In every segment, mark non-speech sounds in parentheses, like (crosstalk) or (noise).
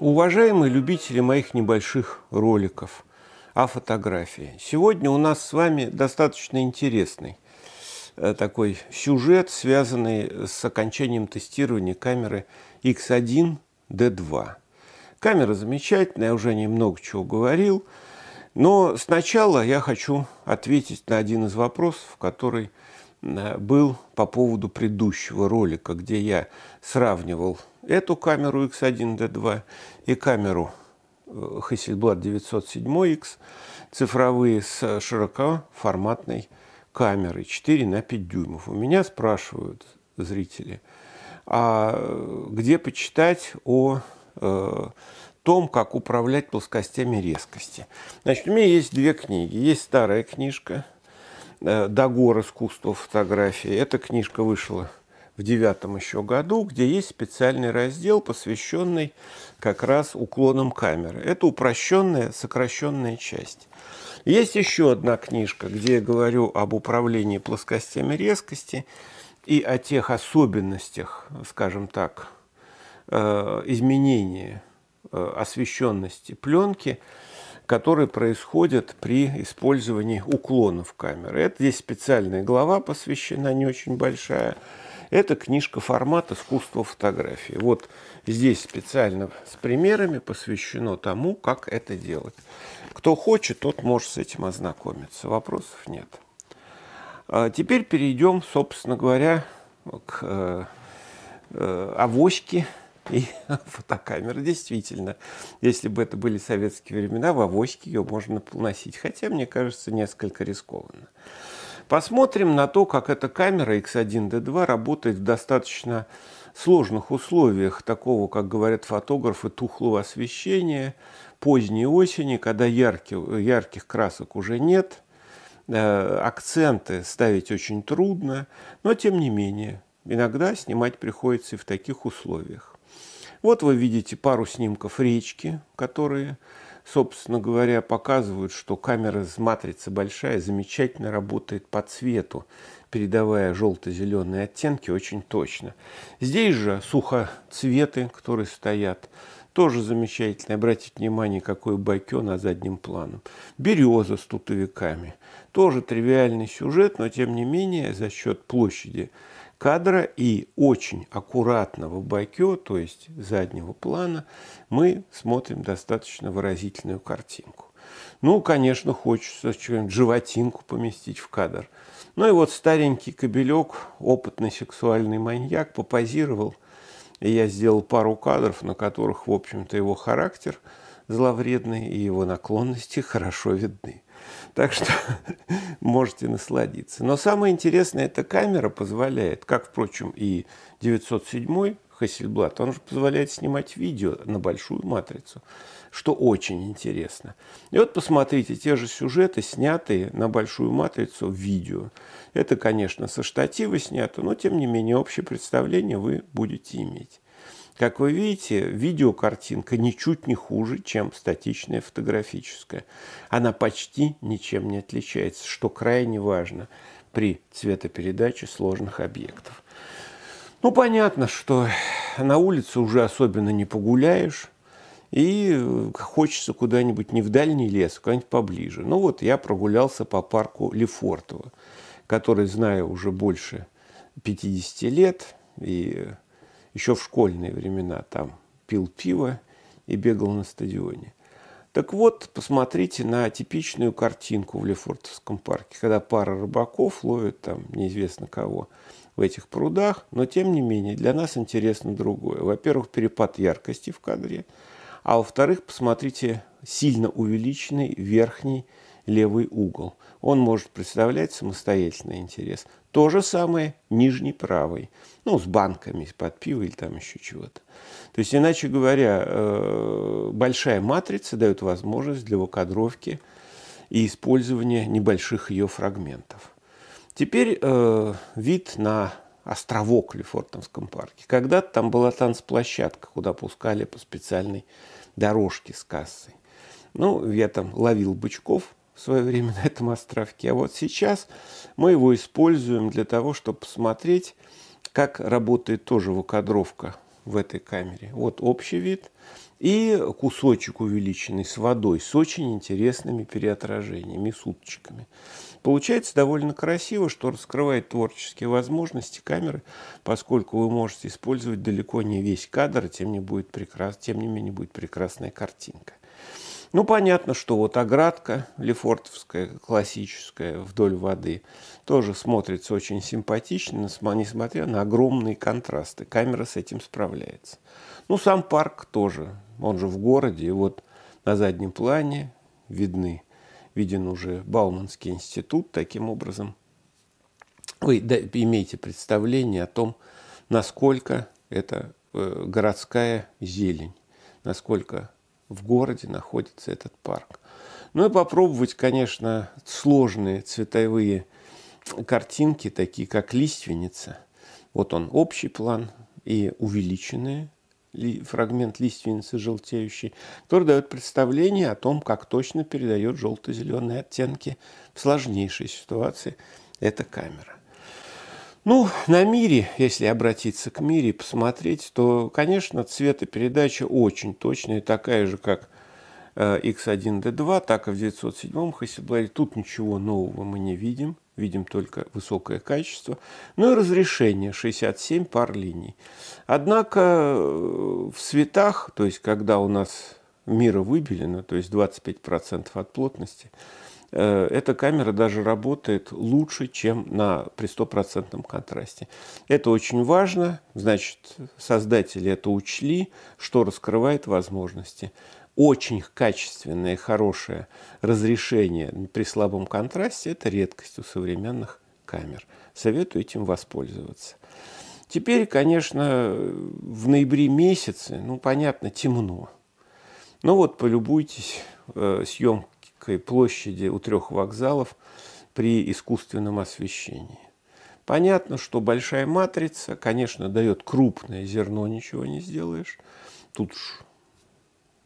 Уважаемые любители моих небольших роликов о фотографии, сегодня у нас с вами достаточно интересный э, такой сюжет, связанный с окончанием тестирования камеры X1D2. Камера замечательная, я уже о много чего говорил, но сначала я хочу ответить на один из вопросов, который Э, был по поводу предыдущего ролика, где я сравнивал эту камеру X1D2 и камеру э, Hasselblad 907X цифровые с широкоформатной камерой 4 на 5 дюймов. У меня спрашивают зрители, а э, где почитать о том, как управлять плоскостями резкости. Значит, у меня есть две книги. Есть старая книжка – Э, Дагор искусство фотографии. Эта книжка вышла в девятом еще году, где есть специальный раздел, посвященный как раз уклонам камеры. Это упрощенная, сокращенная часть. Есть еще одна книжка, где я говорю об управлении плоскостями резкости и о тех особенностях, скажем так, э, изменения э, освещенности пленки, которые происходят при использовании уклонов камеры. Это здесь специальная глава посвящена, не очень большая. Это книжка формата искусства фотографии». Вот здесь специально с примерами посвящено тому, как это делать. Кто хочет, тот может с этим ознакомиться. Вопросов нет. А теперь перейдем, собственно говоря, к э, э, авоське и (laughs) фотокамера, действительно. Если бы это были советские времена, в авоське ее можно носить. Хотя, мне кажется, несколько рискованно. Посмотрим на то, как эта камера X1D2 работает в достаточно сложных условиях такого, как говорят фотографы, тухлого освещения, поздней осени, когда ярких, ярких красок уже нет, э, акценты ставить очень трудно, но тем не менее, иногда снимать приходится и в таких условиях. Вот вы видите пару снимков речки, которые, собственно говоря, показывают, что камера с матрицы большая, замечательно работает по цвету, передавая желто-зеленые оттенки очень точно. Здесь же сухоцветы, которые стоят, тоже замечательно. Обратите внимание, какой байкё на заднем плане. Береза с тутовиками. Тоже тривиальный сюжет, но тем не менее за счет площади кадра и очень аккуратного в то есть заднего плана, мы смотрим достаточно выразительную картинку. Ну, конечно, хочется что-нибудь животинку поместить в кадр. Ну и вот старенький кобелек, опытный сексуальный маньяк, попозировал, и я сделал пару кадров, на которых, в общем-то, его характер зловредный и его наклонности хорошо видны. Так что (laughs) можете насладиться. Но самое интересное, эта камера позволяет, как, впрочем, и 907 Hasselblad, он же позволяет снимать видео на большую матрицу, что очень интересно. И вот посмотрите, те же сюжеты, снятые на большую матрицу в видео. Это, конечно, со штатива снято, но, тем не менее, общее представление вы будете иметь. Как вы видите, видеокартинка ничуть не хуже, чем статичная фотографическая. Она почти ничем не отличается, что крайне важно при цветопередаче сложных объектов. Ну, понятно, что на улице уже особенно не погуляешь, и э, хочется куда-нибудь не в дальний лес, а куда-нибудь поближе. Ну вот я прогулялся по парку Лефортово, который знаю уже больше 50 лет, и еще в школьные времена там пил пиво и бегал на стадионе. Так вот, посмотрите на типичную картинку в Лефортовском парке, когда пара рыбаков ловит там неизвестно кого в этих прудах, но тем не менее для нас интересно другое. Во-первых, перепад яркости в кадре, а во-вторых, посмотрите сильно увеличенный верхний левый угол. Он может представлять самостоятельный интерес. То же самое нижний правый. Ну, с банками, под пиво или там еще чего-то. То есть, иначе говоря, э, большая матрица дает возможность для выкадровки и использования небольших ее фрагментов. Теперь э, вид на островок в Лефортовском парке. Когда-то там была танцплощадка, куда пускали по специальной дорожке с кассой. Ну, я там ловил бычков – в свое время (laughs) на этом островке. А вот сейчас мы его используем для того, чтобы посмотреть, как работает тоже выкадровка в этой камере. Вот общий вид и кусочек увеличенный с водой, с очень интересными переотражениями, с уточками. Получается довольно красиво, что раскрывает творческие возможности камеры, поскольку вы можете использовать далеко не весь кадр, тем не, будет прекрас... тем не менее будет прекрасная картинка. Ну, понятно, что вот оградка лефортовская, классическая, вдоль воды, тоже смотрится очень симпатично, несмотря на огромные контрасты. Камера с этим справляется. Ну, сам парк тоже. Он же в городе. И вот на заднем плане видны, виден уже Бауманский институт. Таким образом, вы да, имеете представление о том, насколько это э, городская зелень, насколько в городе находится этот парк. Ну и попробовать, конечно, сложные цветовые картинки, такие как лиственница. Вот он общий план и увеличенные фрагмент лиственницы желтеющий, который дает представление о том, как точно передает желто-зеленые оттенки в сложнейшей ситуации эта камера. Ну, на мире, если обратиться к мире, посмотреть, то, конечно, цветопередача очень точная, такая же, как X1D2, э, так и в 907-м Hasselblad. Тут ничего нового мы не видим, видим только высокое качество. Ну и разрешение 67 пар линий. Однако э, в цветах, то есть когда у нас мира выбелено, то есть 25% от плотности, Э, эта камера даже работает лучше, чем на, при стопроцентном контрасте. Это очень важно, значит, создатели это учли, что раскрывает возможности. Очень качественное, хорошее разрешение при слабом контрасте – это редкость у современных камер. Советую этим воспользоваться. Теперь, конечно, в ноябре месяце, ну, понятно, темно. Но ну вот полюбуйтесь э, съемкой Мариинской площади у трех вокзалов при искусственном освещении. Понятно, что большая матрица, конечно, дает крупное зерно, ничего не сделаешь. Тут уж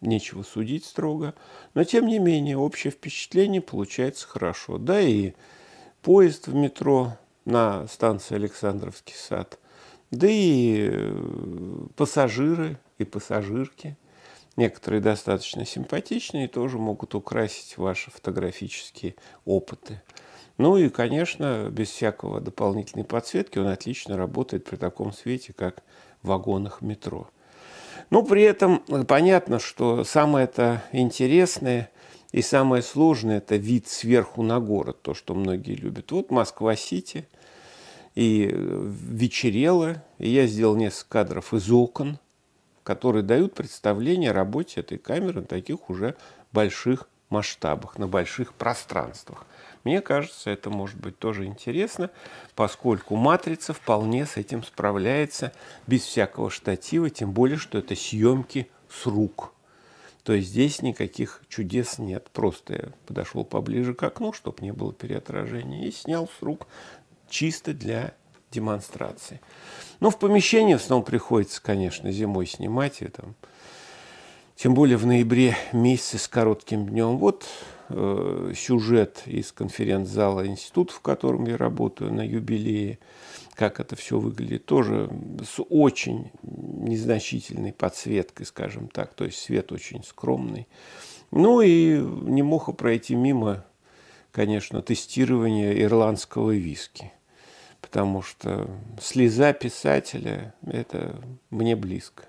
нечего судить строго. Но, тем не менее, общее впечатление получается хорошо. Да и поезд в метро на станции Александровский сад, да и э, пассажиры и пассажирки – Некоторые достаточно симпатичные тоже могут украсить ваши фотографические опыты. Ну и, конечно, без всякого дополнительной подсветки он отлично работает при таком свете, как в вагонах метро. Но при этом э, понятно, что самое это интересное и самое сложное – это вид сверху на город, то, что многие любят. Вот Москва-Сити, и э, вечерело, и я сделал несколько кадров из окон – которые дают представление о работе этой камеры на таких уже больших масштабах, на больших пространствах. Мне кажется, это может быть тоже интересно, поскольку матрица вполне с этим справляется без всякого штатива, тем более, что это съемки с рук. То есть здесь никаких чудес нет. Просто я подошел поближе к окну, чтобы не было переотражения, и снял с рук чисто для демонстрации. Но ну, в помещении в основном приходится, конечно, зимой снимать. И там, тем более в ноябре месяце с коротким днем. Вот э, сюжет из конференц-зала института, в котором я работаю на юбилее. Как это все выглядит, тоже с очень незначительной подсветкой, скажем так. То есть свет очень скромный. Ну и не мог пройти мимо, конечно, тестирования ирландского виски – потому что слеза писателя – это мне близко.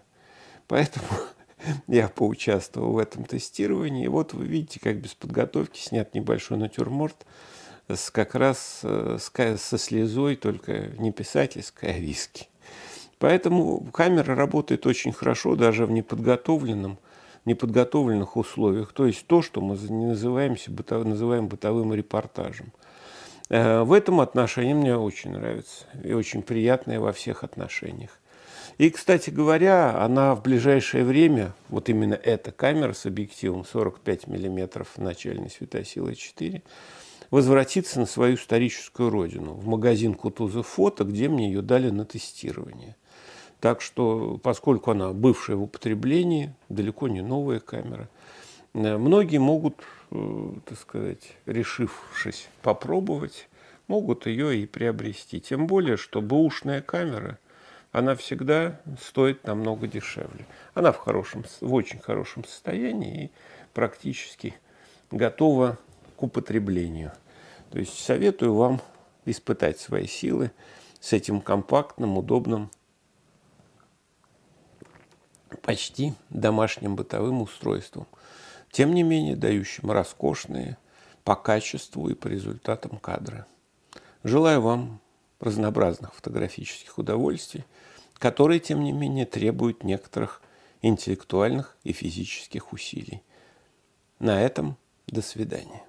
Поэтому (laughs) я поучаствовал в этом тестировании. И вот вы видите, как без подготовки снят небольшой натюрморт с, как раз э, с, со слезой, только не писательской, а виски. Поэтому камера работает очень хорошо даже в неподготовленном, неподготовленных условиях. То есть то, что мы называем бытовым репортажем – Э, в этом отношении мне очень нравится и очень приятное во всех отношениях. И, кстати говоря, она в ближайшее время, вот именно эта камера с объективом 45 мм начальной светосилы 4, возвратится на свою историческую родину, в магазин Кутуза фото, где мне ее дали на тестирование. Так что, поскольку она бывшая в употреблении, далеко не новая камера, э, многие могут Э, так сказать, решившись попробовать, могут ее и приобрести. Тем более, что бэушная камера, она всегда стоит намного дешевле. Она в, хорошем, в очень хорошем состоянии и практически готова к употреблению. То есть советую вам испытать свои силы с этим компактным, удобным, почти домашним бытовым устройством – тем не менее дающим роскошные по качеству и по результатам кадры. Желаю вам разнообразных фотографических удовольствий, которые, тем не менее, требуют некоторых интеллектуальных и физических усилий. На этом до свидания.